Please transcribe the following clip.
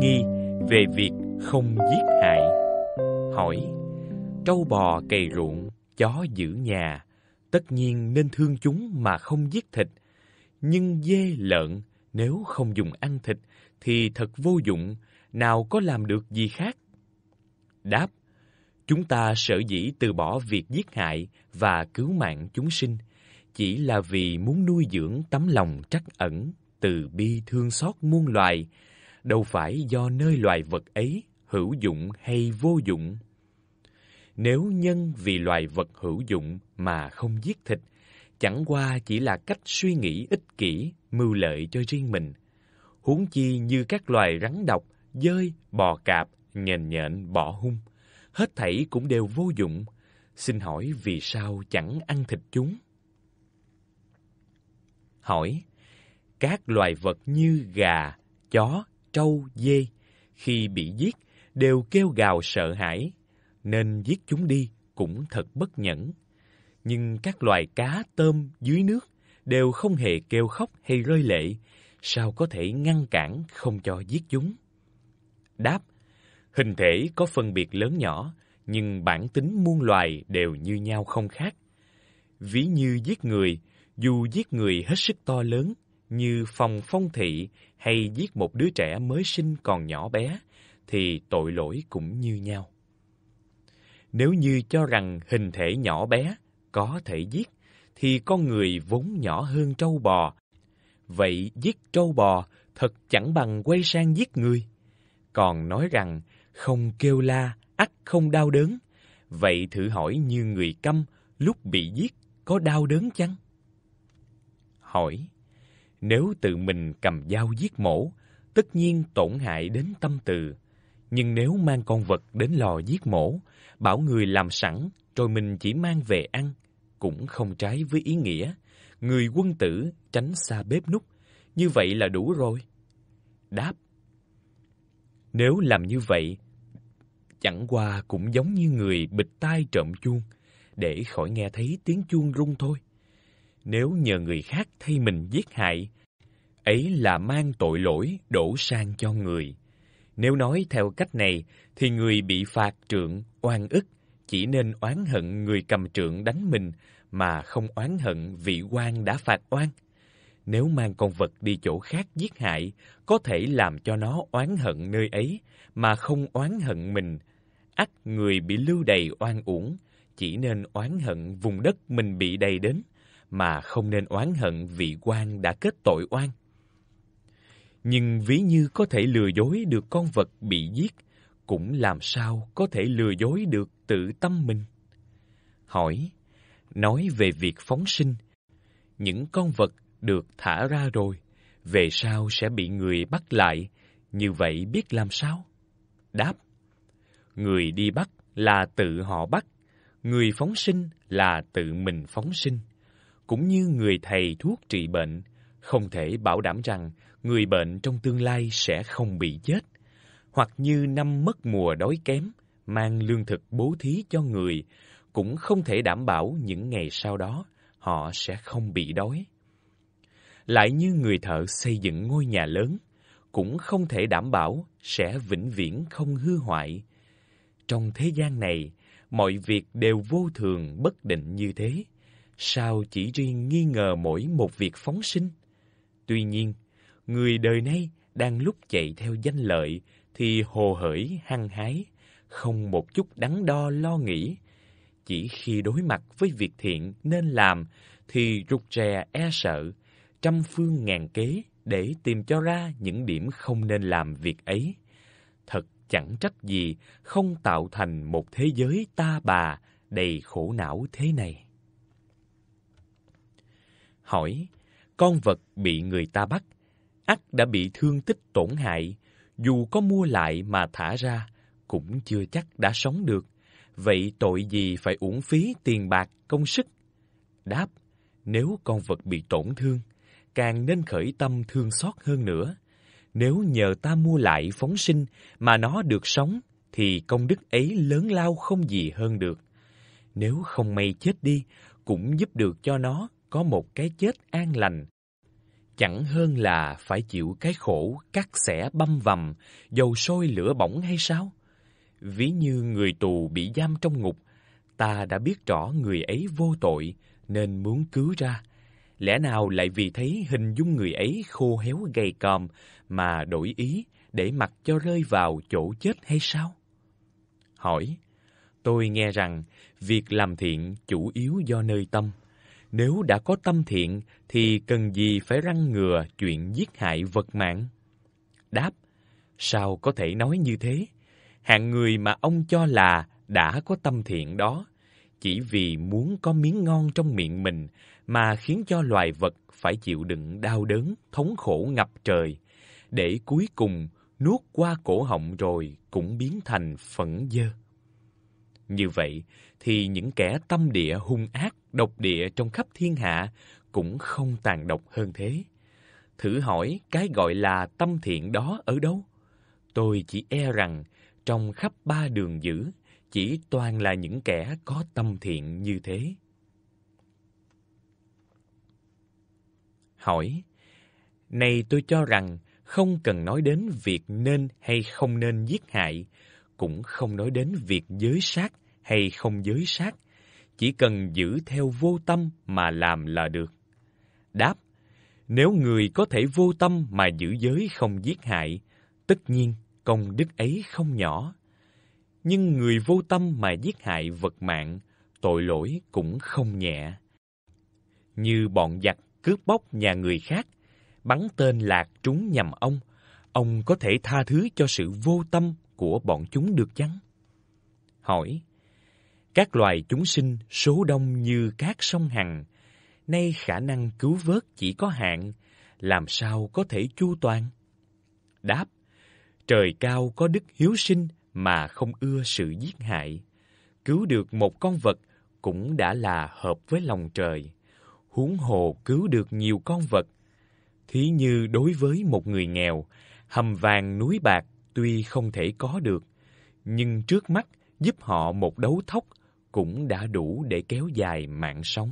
nghi về việc không giết hại. Hỏi, trâu bò cày ruộng, chó giữ nhà, tất nhiên nên thương chúng mà không giết thịt. Nhưng dê lợn, nếu không dùng ăn thịt thì thật vô dụng, nào có làm được gì khác? Đáp, chúng ta sở dĩ từ bỏ việc giết hại và cứu mạng chúng sinh chỉ là vì muốn nuôi dưỡng tấm lòng trắc ẩn, từ bi thương xót muôn loài, đâu phải do nơi loài vật ấy hữu dụng hay vô dụng. Nếu nhân vì loài vật hữu dụng mà không giết thịt, chẳng qua chỉ là cách suy nghĩ ích kỷ, mưu lợi cho riêng mình. Huống chi như các loài rắn độc, dơi, bò cạp, nhện nhện, bọ hung, hết thảy cũng đều vô dụng. Xin hỏi vì sao chẳng ăn thịt chúng? Hỏi, các loài vật như gà, chó, trâu, dê, khi bị giết đều kêu gào sợ hãi, nên giết chúng đi cũng thật bất nhẫn. Nhưng các loài cá, tôm dưới nước đều không hề kêu khóc hay rơi lệ, sao có thể ngăn cản không cho giết chúng? Đáp, hình thể có phân biệt lớn nhỏ, nhưng bản tính muôn loài đều như nhau không khác. Ví như giết người, dù giết người hết sức to lớn như phòng phong thị hay giết một đứa trẻ mới sinh còn nhỏ bé, thì tội lỗi cũng như nhau. Nếu như cho rằng hình thể nhỏ bé có thể giết, thì con người vốn nhỏ hơn trâu bò. Vậy giết trâu bò thật chẳng bằng quay sang giết người. Còn nói rằng không kêu la, ắt không đau đớn. Vậy thử hỏi như người câm lúc bị giết có đau đớn chăng? Hỏi nếu tự mình cầm dao giết mổ, tất nhiên tổn hại đến tâm từ. Nhưng nếu mang con vật đến lò giết mổ, bảo người làm sẵn rồi mình chỉ mang về ăn, cũng không trái với ý nghĩa. Người quân tử tránh xa bếp nút, như vậy là đủ rồi. Đáp Nếu làm như vậy, chẳng qua cũng giống như người bịt tai trộm chuông, để khỏi nghe thấy tiếng chuông rung thôi nếu nhờ người khác thay mình giết hại, ấy là mang tội lỗi đổ sang cho người. Nếu nói theo cách này, thì người bị phạt trượng, oan ức, chỉ nên oán hận người cầm trượng đánh mình, mà không oán hận vị quan đã phạt oan. Nếu mang con vật đi chỗ khác giết hại, có thể làm cho nó oán hận nơi ấy, mà không oán hận mình. Ắt người bị lưu đầy oan uổng, chỉ nên oán hận vùng đất mình bị đầy đến, mà không nên oán hận vị quan đã kết tội oan. Nhưng ví như có thể lừa dối được con vật bị giết, cũng làm sao có thể lừa dối được tự tâm mình? Hỏi, nói về việc phóng sinh, những con vật được thả ra rồi, về sau sẽ bị người bắt lại, như vậy biết làm sao? Đáp, người đi bắt là tự họ bắt, người phóng sinh là tự mình phóng sinh cũng như người thầy thuốc trị bệnh, không thể bảo đảm rằng người bệnh trong tương lai sẽ không bị chết, hoặc như năm mất mùa đói kém, mang lương thực bố thí cho người, cũng không thể đảm bảo những ngày sau đó họ sẽ không bị đói. Lại như người thợ xây dựng ngôi nhà lớn, cũng không thể đảm bảo sẽ vĩnh viễn không hư hoại. Trong thế gian này, mọi việc đều vô thường bất định như thế sao chỉ riêng nghi ngờ mỗi một việc phóng sinh? Tuy nhiên, người đời nay đang lúc chạy theo danh lợi thì hồ hởi hăng hái, không một chút đắn đo lo nghĩ. Chỉ khi đối mặt với việc thiện nên làm thì rụt rè e sợ, trăm phương ngàn kế để tìm cho ra những điểm không nên làm việc ấy. Thật chẳng trách gì không tạo thành một thế giới ta bà đầy khổ não thế này hỏi, con vật bị người ta bắt, ắt đã bị thương tích tổn hại, dù có mua lại mà thả ra, cũng chưa chắc đã sống được. Vậy tội gì phải uổng phí tiền bạc, công sức? Đáp, nếu con vật bị tổn thương, càng nên khởi tâm thương xót hơn nữa. Nếu nhờ ta mua lại phóng sinh mà nó được sống, thì công đức ấy lớn lao không gì hơn được. Nếu không may chết đi, cũng giúp được cho nó, có một cái chết an lành, chẳng hơn là phải chịu cái khổ cắt xẻ băm vằm, dầu sôi lửa bỏng hay sao? Ví như người tù bị giam trong ngục, ta đã biết rõ người ấy vô tội nên muốn cứu ra. Lẽ nào lại vì thấy hình dung người ấy khô héo gầy còm mà đổi ý để mặc cho rơi vào chỗ chết hay sao? Hỏi, tôi nghe rằng việc làm thiện chủ yếu do nơi tâm nếu đã có tâm thiện thì cần gì phải răng ngừa chuyện giết hại vật mạng? Đáp, sao có thể nói như thế? Hạng người mà ông cho là đã có tâm thiện đó, chỉ vì muốn có miếng ngon trong miệng mình mà khiến cho loài vật phải chịu đựng đau đớn, thống khổ ngập trời, để cuối cùng nuốt qua cổ họng rồi cũng biến thành phẫn dơ. Như vậy thì những kẻ tâm địa hung ác độc địa trong khắp thiên hạ cũng không tàn độc hơn thế. Thử hỏi cái gọi là tâm thiện đó ở đâu? Tôi chỉ e rằng trong khắp ba đường dữ chỉ toàn là những kẻ có tâm thiện như thế. Hỏi, này tôi cho rằng không cần nói đến việc nên hay không nên giết hại, cũng không nói đến việc giới sát hay không giới sát, chỉ cần giữ theo vô tâm mà làm là được. Đáp, nếu người có thể vô tâm mà giữ giới không giết hại, tất nhiên công đức ấy không nhỏ. Nhưng người vô tâm mà giết hại vật mạng, tội lỗi cũng không nhẹ. Như bọn giặc cướp bóc nhà người khác, bắn tên lạc trúng nhằm ông, ông có thể tha thứ cho sự vô tâm của bọn chúng được chăng? Hỏi, các loài chúng sinh số đông như các sông hằng, nay khả năng cứu vớt chỉ có hạn, làm sao có thể chu toàn? Đáp, trời cao có đức hiếu sinh mà không ưa sự giết hại. Cứu được một con vật cũng đã là hợp với lòng trời. Huống hồ cứu được nhiều con vật. Thí như đối với một người nghèo, hầm vàng núi bạc tuy không thể có được, nhưng trước mắt giúp họ một đấu thóc cũng đã đủ để kéo dài mạng sống